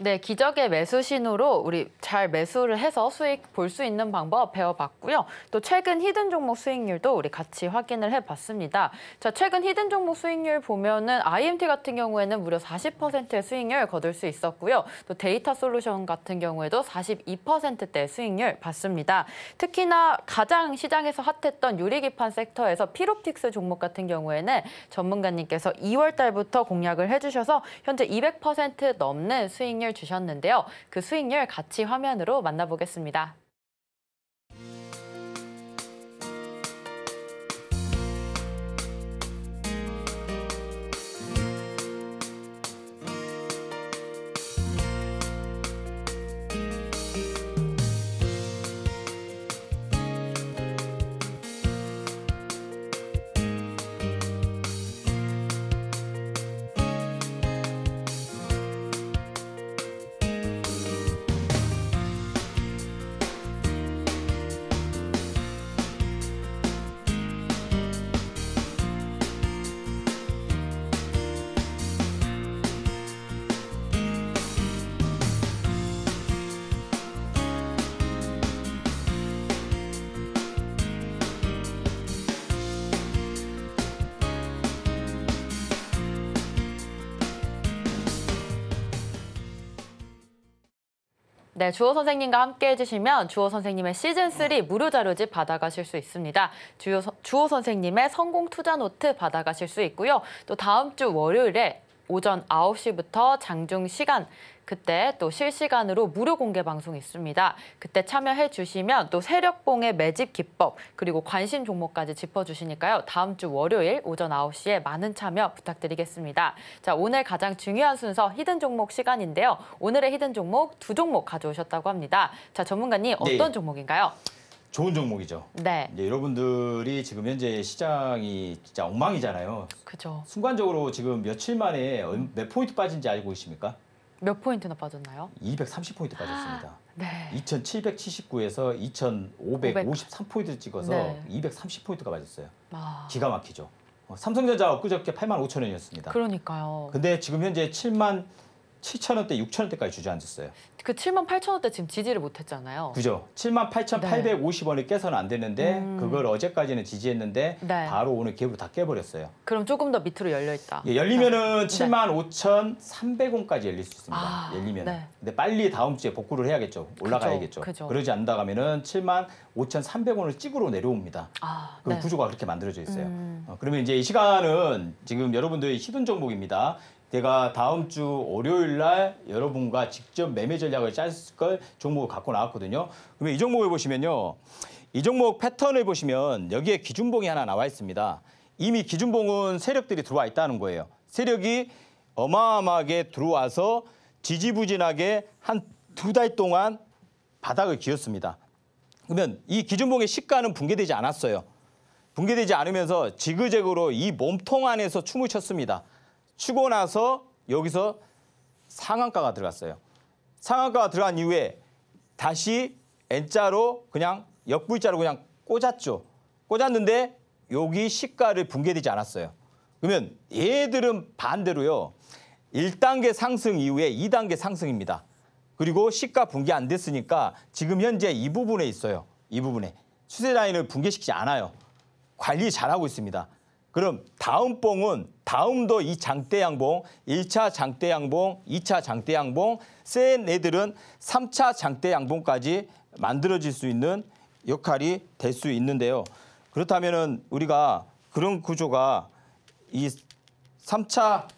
네, 기적의 매수 신호로 우리 잘 매수를 해서 수익 볼 수 있는 방법 배워봤고요. 또 최근 히든 종목 수익률도 우리 같이 확인을 해봤습니다. 자, 최근 히든 종목 수익률 보면은 IMT 같은 경우에는 무려 40%의 수익률 거둘 수 있었고요. 또 데이터 솔루션 같은 경우에도 42%대 수익률 봤습니다. 특히나 가장 시장에서 핫했던 유리기판 섹터에서 피로틱스 종목 같은 경우에는 전문가님께서 2월 달부터 공략을 해주셔서 현재 200% 넘는 수익률 수익률 주셨는데요. 그 수익률 같이 화면으로 만나보겠습니다. 네, 주호 선생님과 함께 해주시면 주호 선생님의 시즌3 무료 자료집 받아가실 수 있습니다. 주호, 주호 선생님의 성공 투자 노트 받아가실 수 있고요. 또 다음 주 월요일에 오전 9시부터 장중 시간 그때 또 실시간으로 무료 공개 방송이 있습니다. 그때 참여해 주시면 또 세력봉의 매집 기법 그리고 관심 종목까지 짚어주시니까요. 다음 주 월요일 오전 9시에 많은 참여 부탁드리겠습니다. 자 오늘 가장 중요한 순서 히든 종목 시간인데요. 오늘의 히든 종목 두 종목 가져오셨다고 합니다. 자 전문가님 네. 어떤 네. 종목인가요? 좋은 종목이죠. 네. 이제 여러분들이 지금 현재 시장이 진짜 엉망이잖아요. 그죠. 순간적으로 지금 며칠 만에 몇 포인트 빠진지 알고 계십니까? 몇 포인트나 빠졌나요? 230포인트 아, 빠졌습니다. 네. 2779에서 2553포인트 찍어서 네. 230포인트가 빠졌어요. 아, 기가 막히죠. 어, 삼성전자 엊그저께 8만 5천 원이었습니다. 그러니까요. 근데 지금 현재 7만 7천 원대, 6천 원대까지 주저앉았어요. 그 7만 8천 원대 지금 지지를 못했잖아요. 그죠. 7만 8,850원이 깨서는 안됐는데 음. 그걸 어제까지는 지지했는데 네. 바로 오늘 기업으로 다 깨버렸어요. 그럼 조금 더 밑으로 열려 있다. 예, 열리면은 7만 5,300원까지 열릴 수 있습니다. 아, 열리면. 네. 근데 빨리 다음 주에 복구를 해야겠죠. 올라가야겠죠. 그죠, 그죠. 그러지 않다 가면은 7만 5,300원을 찍으로 내려옵니다. 아, 그 네. 구조가 그렇게 만들어져 있어요. 음. 어, 그러면 이제 이 시간은 지금 여러분들의 시든 종목입니다. 제가 다음 주 월요일 날 여러분과 직접 매매 전략을 짰을 걸 종목을 갖고 나왔거든요. 그러면 이 종목을 보시면요. 이 종목 패턴을 보시면 여기에 기준봉이 하나 나와 있습니다. 이미 기준봉은 세력들이 들어와 있다는 거예요. 세력이 어마어마하게 들어와서 지지부진하게 한 두 달 동안 바닥을 기었습니다. 그러면 이 기준봉의 시가는 붕괴되지 않았어요. 붕괴되지 않으면서 지그재그로 이 몸통 안에서 춤을 췄습니다. 추고 나서 여기서 상한가가 들어갔어요. 상한가가 들어간 이후에 다시 N자로 그냥 역불자로 그냥 꽂았죠. 꽂았는데 여기 시가를 붕괴되지 않았어요. 그러면 얘들은 반대로요. 1단계 상승 이후에 2단계 상승입니다. 그리고 시가 붕괴 안 됐으니까 지금 현재 이 부분에 있어요. 이 부분에. 추세 라인을 붕괴시키지 않아요. 관리 잘하고 있습니다. 그럼 다음 봉은 다음도 이 장대양봉, 1차 장대양봉, 2차 장대양봉, 센 애들은 3차 장대양봉까지 만들어질 수 있는 역할이 될 수 있는데요. 그렇다면 우리가 그런 구조가 이 3차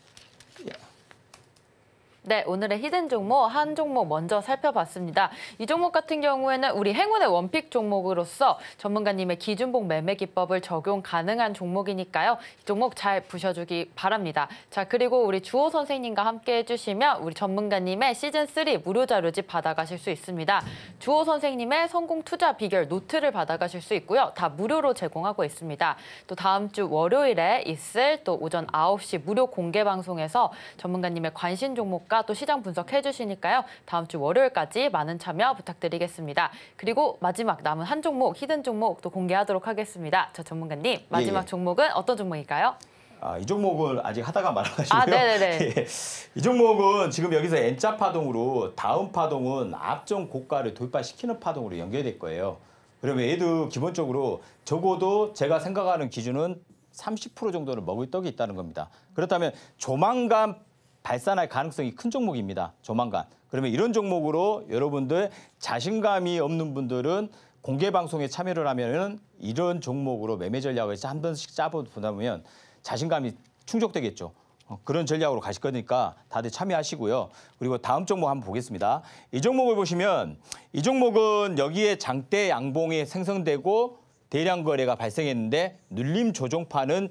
네, 오늘의 히든 종목 한 종목 먼저 살펴봤습니다. 이 종목 같은 경우에는 우리 행운의 원픽 종목으로서 전문가님의 기준봉 매매 기법을 적용 가능한 종목이니까요. 이 종목 잘 부셔주기 바랍니다. 자, 그리고 우리 주호 선생님과 함께 해주시면 우리 전문가님의 시즌3 무료 자료집 받아가실 수 있습니다. 주호 선생님의 성공 투자 비결 노트를 받아가실 수 있고요. 다 무료로 제공하고 있습니다. 또 다음 주 월요일에 있을 또 오전 9시 무료 공개 방송에서 전문가님의 관심 종목과 또 시장 분석해 주시니까요. 다음 주 월요일까지 많은 참여 부탁드리겠습니다. 그리고 마지막 남은 한 종목, 히든 종목 도 공개하도록 하겠습니다. 저 전문가님, 예, 마지막 예, 종목은 어떤 종목일까요? 아, 이 종목은 아직 하다가 말아가지고요. 아, 네네네. 예. 이 종목은 지금 여기서 N자 파동으로 다음 파동은 앞전 고가를 돌파시키는 파동으로 연결될 거예요. 그러면 얘도 기본적으로 적어도 제가 생각하는 기준은 30% 정도는 먹을 떡이 있다는 겁니다. 그렇다면 조만간 발산할 가능성이 큰 종목입니다. 조만간. 그러면 이런 종목으로 여러분들 자신감이 없는 분들은 공개 방송에 참여를 하면은 이런 종목으로 매매 전략을 한 번씩 짜보다 보면 자신감이 충족되겠죠. 어, 그런 전략으로 가실 거니까 다들 참여하시고요. 그리고 다음 종목 한번 보겠습니다. 이 종목을 보시면 이 종목은 여기에 장대 양봉이 생성되고 대량 거래가 발생했는데 눌림 조종판은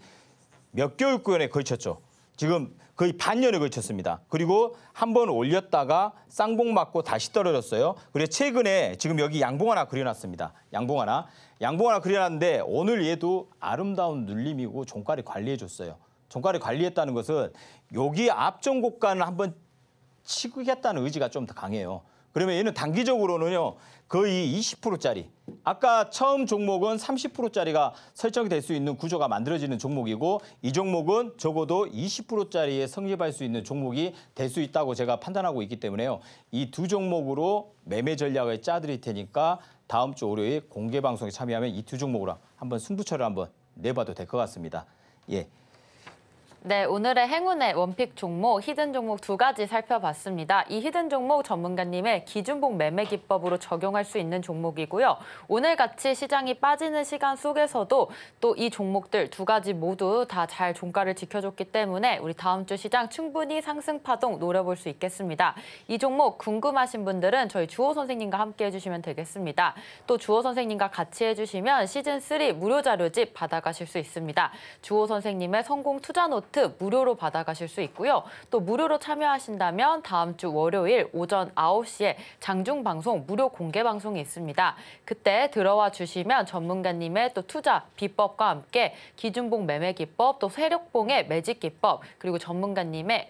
몇 개월 구간에 걸쳤죠. 지금 거의 반년에 걸쳤습니다. 그리고 한 번 올렸다가 쌍봉 맞고 다시 떨어졌어요. 그리고 최근에 지금 여기 양봉 하나 그려놨습니다. 양봉 하나. 양봉 하나 그려놨는데 오늘 얘도 아름다운 눌림이고 종가를 관리해줬어요. 종가를 관리했다는 것은 여기 앞전 고가는 한번 치겠다는 고 의지가 좀 더 강해요. 그러면 얘는 단기적으로는요 거의 20%짜리 아까 처음 종목은 30%짜리가 설정이 될 수 있는 구조가 만들어지는 종목이고 이 종목은 적어도 20%짜리에 성립할 수 있는 종목이 될 수 있다고 제가 판단하고 있기 때문에요 이 두 종목으로 매매 전략을 짜드릴 테니까 다음 주 월요일 공개 방송에 참여하면 이 두 종목으로 한번 승부처를 한번 내봐도 될 것 같습니다 예. 네, 오늘의 행운의 원픽 종목, 히든 종목 두 가지 살펴봤습니다. 이 히든 종목 전문가님의 기준봉 매매 기법으로 적용할 수 있는 종목이고요. 오늘같이 시장이 빠지는 시간 속에서도 또 이 종목들 두 가지 모두 다 잘 종가를 지켜줬기 때문에 우리 다음 주 시장 충분히 상승 파동 노려볼 수 있겠습니다. 이 종목 궁금하신 분들은 저희 주호 선생님과 함께 해주시면 되겠습니다. 또 주호 선생님과 같이 해주시면 시즌3 무료 자료집 받아가실 수 있습니다. 주호 선생님의 성공 투자 노트 아트 무료로 받아가실 수 있고요. 또 무료로 참여하신다면 다음 주 월요일 오전 9시에 장중 방송 무료 공개 방송이 있습니다. 그때 들어와 주시면 전문가님의 또 투자 비법과 함께 기준봉 매매 기법, 또 세력봉의 매직 기법, 그리고 전문가님의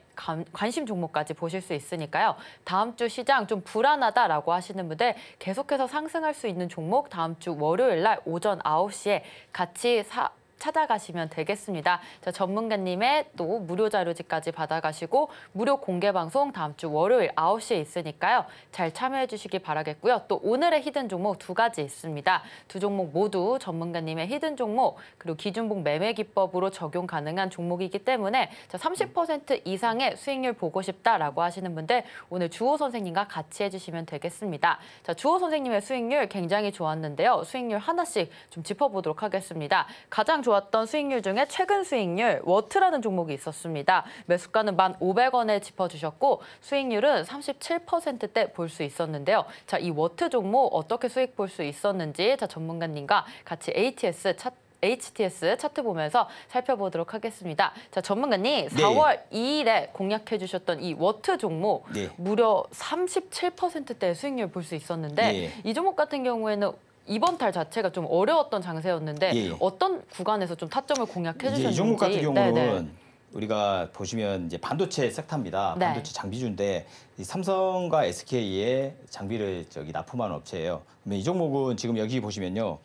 관심 종목까지 보실 수 있으니까요. 다음 주 시장 좀 불안하다라고 하시는 분들 계속해서 상승할 수 있는 종목 다음 주 월요일 날 오전 9시에 같이 사, 찾아가시면 되겠습니다. 자, 전문가님의 또 무료 자료집까지 받아가시고 무료 공개 방송 다음 주 월요일 9시에 있으니까요. 잘 참여해 주시기 바라겠고요. 또 오늘의 히든 종목 두 가지 있습니다. 두 종목 모두 전문가님의 히든 종목 그리고 기준봉 매매 기법으로 적용 가능한 종목이기 때문에 자, 30% 이상의 수익률 보고 싶다라고 하시는 분들 오늘 주호 선생님과 같이 해주시면 되겠습니다. 자, 주호 선생님의 수익률 굉장히 좋았는데요. 수익률 하나씩 좀 짚어보도록 하겠습니다. 가장 좋았던 수익률 중에 최근 수익률 워트라는 종목이 있었습니다. 매수가는 1,500원에 짚어주셨고 수익률은 37%대 볼 수 있었는데요. 자, 이 워트 종목 어떻게 수익 볼 수 있었는지 자 전문가님과 같이 ATS 차 HTS 차트 보면서 살펴보도록 하겠습니다. 자, 전문가님, 네. 4월 2일에 공략해 주셨던 이 워트 종목 네. 무려 3 7대 수익률 볼 수 있었는데 네. 이 종목 같은 경우에는 이번 달 자체가 좀 어려웠던 장세였는데 예. 예. 어떤 구간에서 좀 타점을 공략해 주셨는지. 종목 같은 네, 네. 경우는 네네. 우리가 보시면 이제 반도체 섹터입니다. 네. 반도체 장비주인데 삼성과 SK의 장비를 저기 납품하는 업체예요. 그러면 이 종목은 지금 여기 보시면요.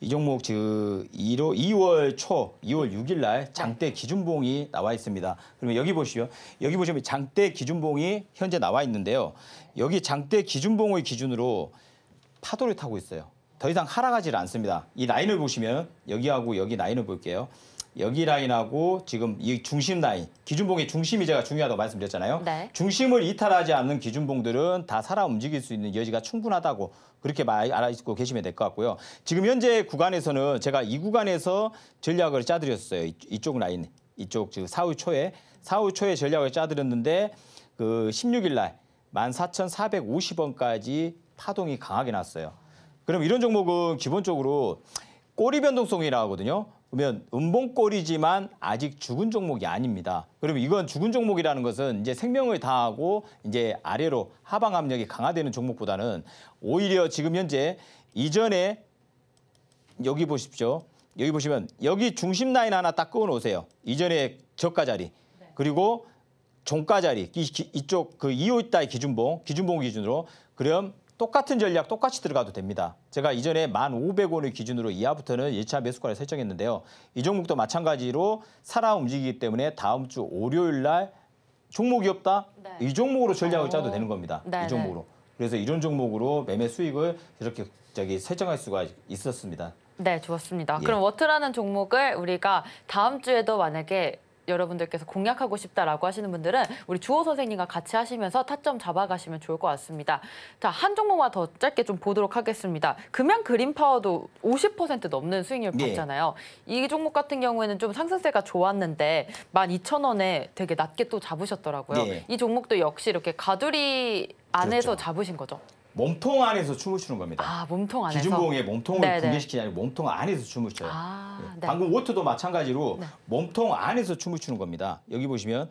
이 종목 즉 1호, 2월 초, 2월 6일 날 장대 기준봉이 나와 있습니다. 그러면 여기 보시죠. 여기 보시면 장대 기준봉이 현재 나와 있는데요. 여기 장대 기준봉의 기준으로 파도를 타고 있어요. 더 이상 하락하지를 않습니다. 이 라인을 보시면 여기하고 여기 라인을 볼게요. 여기 라인하고 지금 이 중심 라인, 기준봉의 중심이 제가 중요하다고 말씀드렸잖아요. 네. 중심을 이탈하지 않는 기준봉들은 다 살아 움직일 수 있는 여지가 충분하다고 그렇게 알아듣고 계시면 될 것 같고요. 지금 현재 구간에서는 제가 이 구간에서 전략을 짜드렸어요. 이쪽 라인, 이쪽 지금 4월 초에 4월 초에 전략을 짜드렸는데 그 16일 날 14,450원까지 파동이 강하게 났어요. 그럼 이런 종목은 기본적으로 꼬리 변동성이라 고 하거든요. 그러면 음봉꼬리지만 아직 죽은 종목이 아닙니다. 그럼 이건 죽은 종목이라는 것은 이제 생명을 다하고 이제 아래로 하방 압력이 강화되는 종목보다는 오히려 지금 현재 이전에 여기 보십시오. 여기 보시면 여기 중심 라인 하나 딱 끊어 놓으세요. 이전에 저가 자리. 네. 그리고 종가 자리. 이, 쪽그 2호 있다의 기준봉, 기준봉 기준으로 그럼 똑같은 전략 똑같이 들어가도 됩니다. 제가 이전에 1,500원을 기준으로 이하부터는 1차 매수가를 설정했는데요. 이 종목도 마찬가지로 살아 움직이기 때문에 다음 주 월요일 날 종목이 없다? 네. 이 종목으로 전략을 짜도 되는 겁니다. 네, 이 종목으로. 네. 그래서 이런 종목으로 매매 수익을 이렇게 저기 설정할 수가 있었습니다. 네, 좋았습니다. 예. 그럼 워트라는 종목을 우리가 다음 주에도 만약에 여러분들께서 공략하고 싶다라고 하시는 분들은 우리 주호 선생님과 같이 하시면서 타점 잡아가시면 좋을 것 같습니다. 자, 한 종목만 더 짧게 좀 보도록 하겠습니다. 금양 그린파워도 50% 넘는 수익률 예. 봤잖아요. 네. 이 종목 같은 경우에는 좀 상승세가 좋았는데 12,000원에 되게 낮게 또 잡으셨더라고요. 네. 이 종목도 역시 이렇게 가두리 안에서 그렇죠. 잡으신 거죠? 몸통 안에서 춤을 추는 겁니다. 아, 몸통 안에서. 기준봉의 몸통을 네네. 붕괴시키지 아니고 몸통 안에서 춤을 춰요. 아, 예. 네. 방금 워터도 마찬가지로 네. 몸통 안에서 춤을 추는 겁니다. 여기 보시면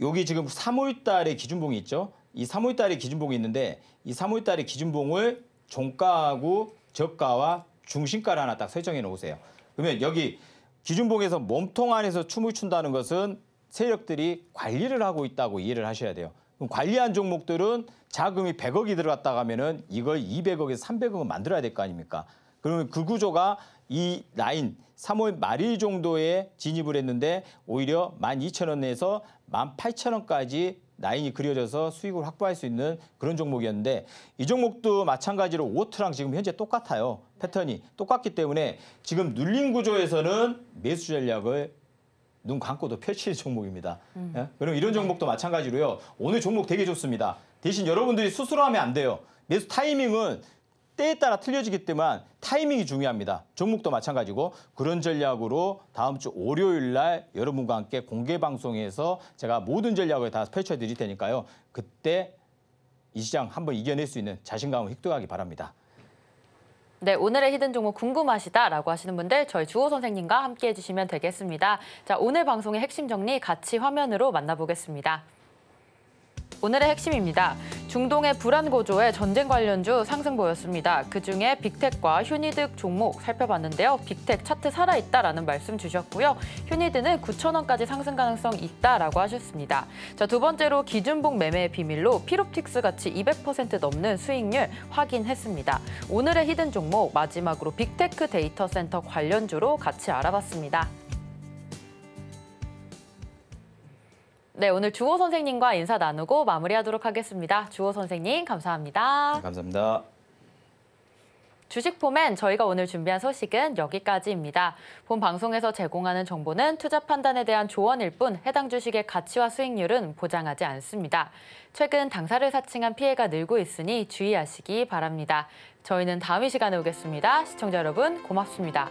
여기 지금 3월 달에 기준봉이 있죠. 이 3월 달에 기준봉이 있는데 이 3월 달에 기준봉을 종가하고 저가와 중심가를 하나 딱 설정해 놓으세요. 그러면 여기 기준봉에서 몸통 안에서 춤을 춘다는 것은 세력들이 관리를 하고 있다고 이해를 하셔야 돼요. 그럼 관리한 종목들은 자금이 100억이 들어갔다 가면은 이걸 200억에서 3 0 0억을 만들어야 될 거 아닙니까? 그러면 그 구조가 이 라인 3월 말일 정도에 진입을 했는데 오히려 12,000원에서 18,000원까지 라인이 그려져서 수익을 확보할 수 있는 그런 종목이었는데 이 종목도 마찬가지로 오트랑 지금 현재 똑같아요. 패턴이 똑같기 때문에 지금 눌린 구조에서는 매수 전략을 눈 감고도 펼칠 종목입니다. 음. 예? 그럼 이런 종목도 마찬가지로요. 오늘 종목 되게 좋습니다. 대신 여러분들이 스스로 하면 안 돼요. 매수 타이밍은 때에 따라 틀려지기 때문에 타이밍이 중요합니다. 종목도 마찬가지고 그런 전략으로 다음 주 월요일 날 여러분과 함께 공개 방송에서 제가 모든 전략을 다 펼쳐 드릴 테니까요. 그때 이 시장 한번 이겨낼 수 있는 자신감을 획득하기 바랍니다. 네, 오늘의 히든 종목 궁금하시다라고 하시는 분들 저희 주호 선생님과 함께 해주시면 되겠습니다. 자, 오늘 방송의 핵심 정리 같이 화면으로 만나보겠습니다. 오늘의 핵심입니다. 중동의 불안 고조에 전쟁 관련주 상승 보였습니다. 그중에 빅텍과 휴니드 종목 살펴봤는데요. 빅텍 차트 살아있다라는 말씀 주셨고요. 휴니드는 9천원까지 상승 가능성 있다라고 하셨습니다. 자, 두 번째로 기준봉 매매의 비밀로 피롭틱스 같이 200% 넘는 수익률 확인했습니다. 오늘의 히든 종목 마지막으로 빅테크 데이터 센터 관련주로 같이 알아봤습니다. 네, 오늘 주호 선생님과 인사 나누고 마무리하도록 하겠습니다. 주호 선생님, 감사합니다. 네, 감사합니다. 주식포맨 저희가 오늘 준비한 소식은 여기까지입니다. 본 방송에서 제공하는 정보는 투자 판단에 대한 조언일 뿐 해당 주식의 가치와 수익률은 보장하지 않습니다. 최근 당사를 사칭한 피해가 늘고 있으니 주의하시기 바랍니다. 저희는 다음 시간에 오겠습니다. 시청자 여러분 고맙습니다.